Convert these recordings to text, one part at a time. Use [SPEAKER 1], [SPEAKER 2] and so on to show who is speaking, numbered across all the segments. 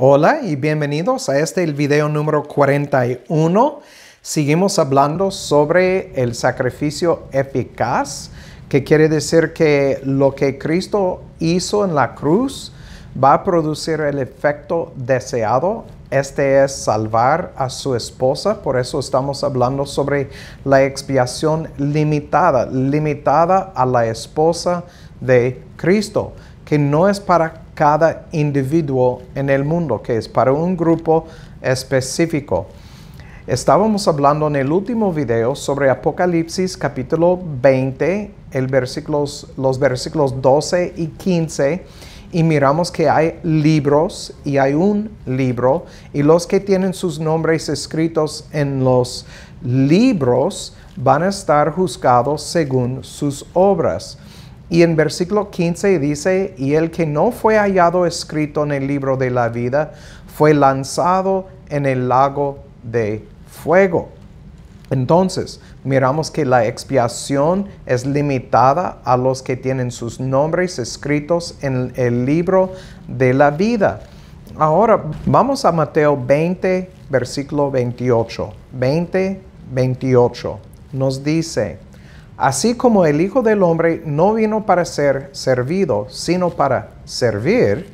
[SPEAKER 1] Hola y bienvenidos a este el video número 41. Seguimos hablando sobre el sacrificio eficaz, que quiere decir que lo que Cristo hizo en la cruz va a producir el efecto deseado. Este es salvar a su esposa, por eso estamos hablando sobre la expiación limitada, limitada a la esposa de Cristo, que no es para cada individuo en el mundo, que es para un grupo específico. Estábamos hablando en el último video sobre Apocalipsis capítulo 20, el versículos, los versículos 12 y 15, y miramos que hay libros y hay un libro, y los que tienen sus nombres escritos en los libros van a estar juzgados según sus obras. Y en versículo 15 dice, y el que no fue hallado escrito en el libro de la vida fue lanzado en el lago de fuego. Entonces, miramos que la expiación es limitada a los que tienen sus nombres escritos en el libro de la vida. Ahora vamos a Mateo 20, versículo 28. 20, 28. Nos dice, Así como el Hijo del Hombre no vino para ser servido, sino para servir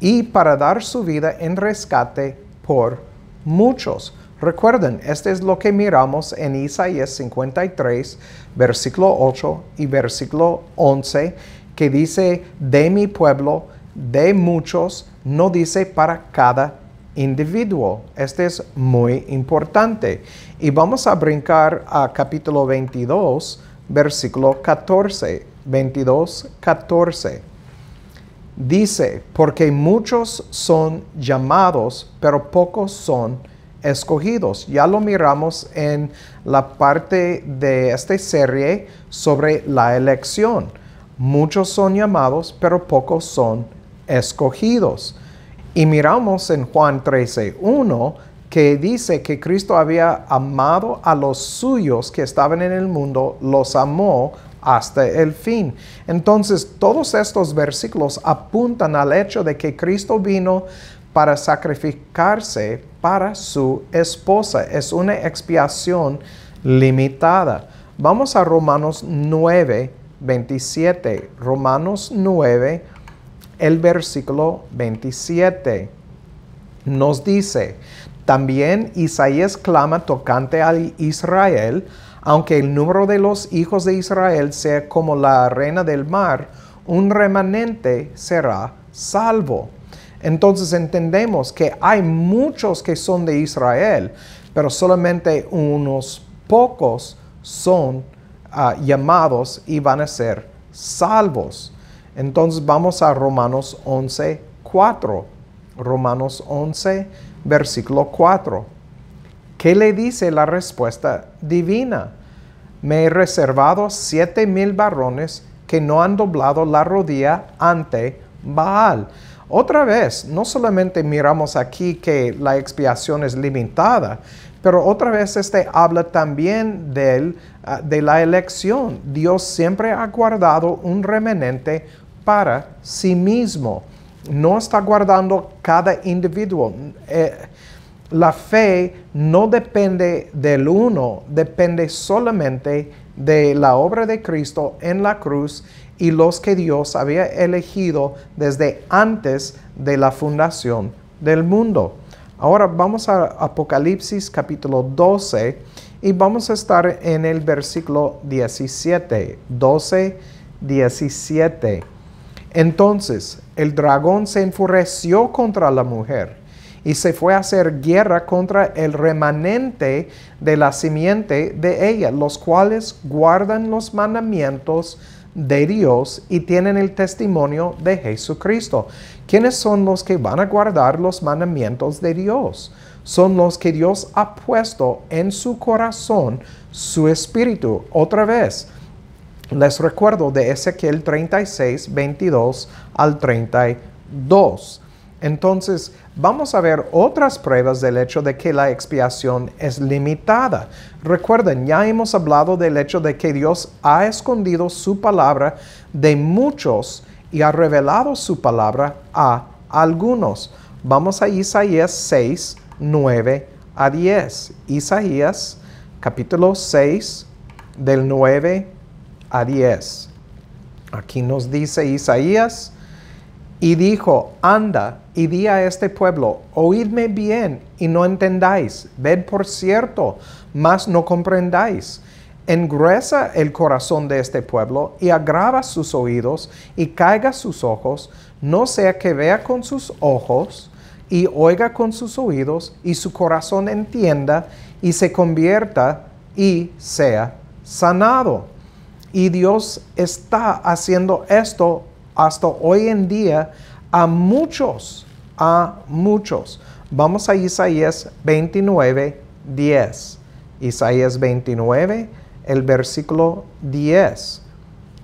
[SPEAKER 1] y para dar su vida en rescate por muchos. Recuerden, este es lo que miramos en Isaías 53, versículo 8 y versículo 11, que dice, de mi pueblo, de muchos, no dice para cada individuo. Este es muy importante. Y vamos a brincar a capítulo 22, versículo 14. 22, 14. Dice, porque muchos son llamados, pero pocos son escogidos. Ya lo miramos en la parte de esta serie sobre la elección. Muchos son llamados, pero pocos son escogidos. Y miramos en Juan 13, 1, que dice que Cristo había amado a los suyos que estaban en el mundo, los amó hasta el fin. Entonces, todos estos versículos apuntan al hecho de que Cristo vino para sacrificarse para su esposa. Es una expiación limitada. Vamos a Romanos 9, 27. Romanos 9, el versículo 27. Nos dice, también Isaías clama tocante a Israel, aunque el número de los hijos de Israel sea como la arena del mar, un remanente será salvo. Entonces entendemos que hay muchos que son de Israel, pero solamente unos pocos son ah, llamados y van a ser salvos. Entonces vamos a Romanos 11, 4. Romanos 11, versículo 4. ¿Qué le dice la respuesta divina? Me he reservado siete mil varones que no han doblado la rodilla ante Baal. Otra vez, no solamente miramos aquí que la expiación es limitada, pero otra vez este habla también del, ah, de la elección. Dios siempre ha guardado un remanente para sí mismo, no está guardando cada individuo. Eh, la fe no depende del uno, depende solamente de la obra de Cristo en la cruz y los que Dios había elegido desde antes de la fundación del mundo. Ahora vamos a Apocalipsis capítulo 12 y vamos a estar en el versículo 17, 12, 17. Entonces el dragón se enfureció contra la mujer y se fue a hacer guerra contra el remanente de la simiente de ella, los cuales guardan los mandamientos de Dios y tienen el testimonio de Jesucristo. ¿Quiénes son los que van a guardar los mandamientos de Dios? Son los que Dios ha puesto en su corazón, su espíritu. Otra vez, les recuerdo de Ezequiel 36, 22 al 32. Entonces, vamos a ver otras pruebas del hecho de que la expiación es limitada. Recuerden, ya hemos hablado del hecho de que Dios ha escondido su palabra de muchos y ha revelado su palabra a algunos. Vamos a Isaías 6, 9 a 10. Isaías capítulo 6 del 9 10 a 10. Aquí nos dice Isaías, y dijo, anda y di a este pueblo, oídme bien y no entendáis, ved por cierto, mas no comprendáis. Engruesa el corazón de este pueblo y agrava sus oídos y caiga sus ojos, no sea que vea con sus ojos y oiga con sus oídos y su corazón entienda y se convierta y sea sanado. Y Dios está haciendo esto hasta hoy en día a muchos, a muchos. Vamos a Isaías 29, 10. Isaías 29, el versículo 10.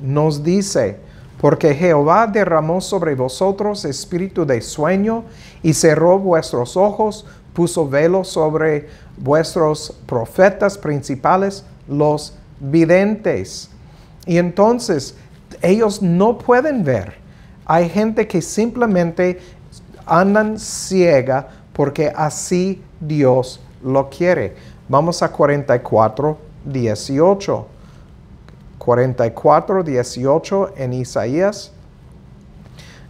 [SPEAKER 1] Nos dice, porque Jehová derramó sobre vosotros espíritu de sueño y cerró vuestros ojos, puso velo sobre vuestros profetas principales, los videntes. Y entonces ellos no pueden ver. Hay gente que simplemente andan ciega porque así Dios lo quiere. Vamos a 44, 18. 44, 18 en Isaías.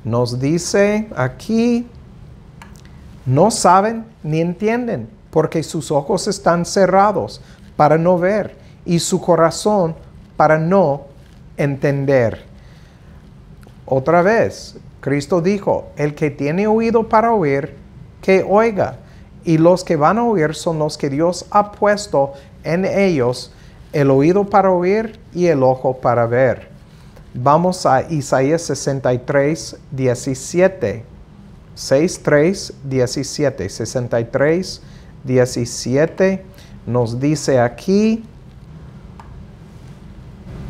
[SPEAKER 1] Nos dice aquí, no saben ni entienden porque sus ojos están cerrados para no ver y su corazón para no entender. Otra vez, Cristo dijo, el que tiene oído para oír, que oiga. Y los que van a oír son los que Dios ha puesto en ellos el oído para oír y el ojo para ver. Vamos a Isaías 63, 17. 6, 3, 17. 63, 17 nos dice aquí,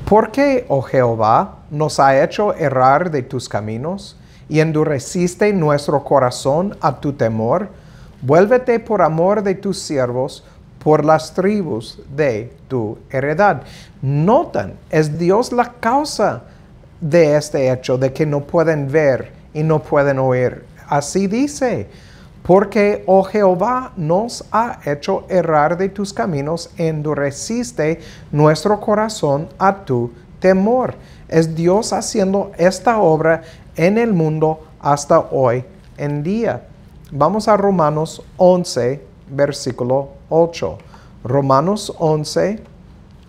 [SPEAKER 1] ¿Por qué, oh Jehová, nos ha hecho errar de tus caminos y endureciste nuestro corazón a tu temor? Vuélvete por amor de tus siervos, por las tribus de tu heredad. Notan, es Dios la causa de este hecho, de que no pueden ver y no pueden oír. Así dice. Porque, oh Jehová, nos ha hecho errar de tus caminos, endureciste nuestro corazón a tu temor. Es Dios haciendo esta obra en el mundo hasta hoy en día. Vamos a Romanos 11, versículo 8. Romanos 11,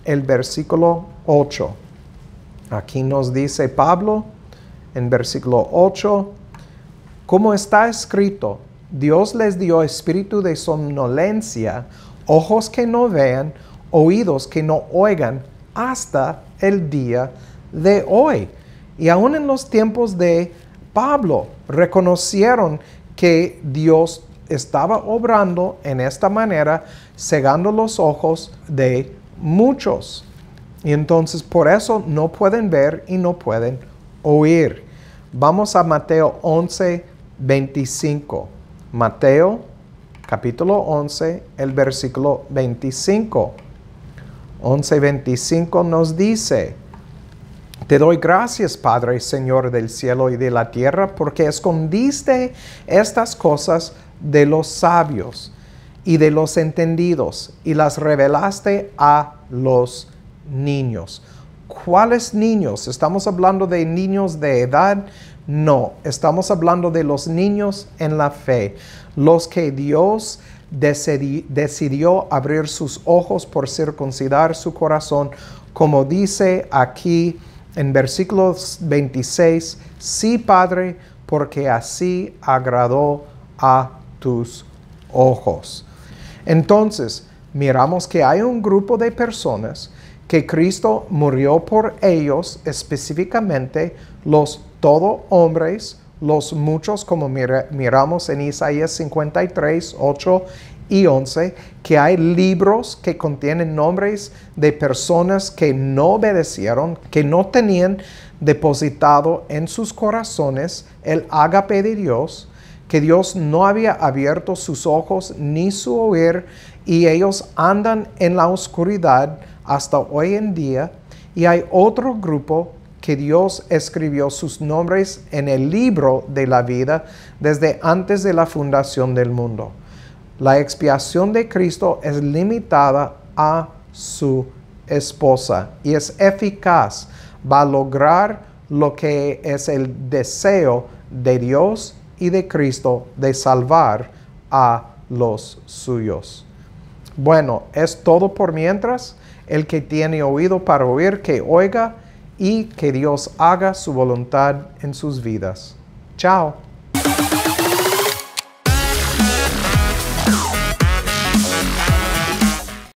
[SPEAKER 1] el versículo 8. Aquí nos dice Pablo en versículo 8, ¿Cómo está escrito, Dios les dio espíritu de somnolencia, ojos que no vean, oídos que no oigan, hasta el día de hoy. Y aún en los tiempos de Pablo reconocieron que Dios estaba obrando en esta manera, cegando los ojos de muchos. Y entonces por eso no pueden ver y no pueden oír. Vamos a Mateo 11, 25. Mateo capítulo 11, el versículo 25. 11.25 nos dice, Te doy gracias, Padre, y Señor del cielo y de la tierra, porque escondiste estas cosas de los sabios y de los entendidos y las revelaste a los niños. ¿Cuáles niños? Estamos hablando de niños de edad no, estamos hablando de los niños en la fe, los que Dios decidió abrir sus ojos por circuncidar su corazón, como dice aquí en versículos 26, sí Padre, porque así agradó a tus ojos. Entonces, miramos que hay un grupo de personas que Cristo murió por ellos, específicamente los todo hombres, los muchos como miramos en Isaías 53, 8 y 11, que hay libros que contienen nombres de personas que no obedecieron, que no tenían depositado en sus corazones el ágape de Dios, que Dios no había abierto sus ojos ni su oír, y ellos andan en la oscuridad hasta hoy en día. Y hay otro grupo que Dios escribió sus nombres en el libro de la vida desde antes de la fundación del mundo. La expiación de Cristo es limitada a su esposa y es eficaz. Va a lograr lo que es el deseo de Dios y de Cristo de salvar a los suyos. Bueno, es todo por mientras. El que tiene oído para oír, que oiga y que Dios haga su voluntad en sus vidas. Chao.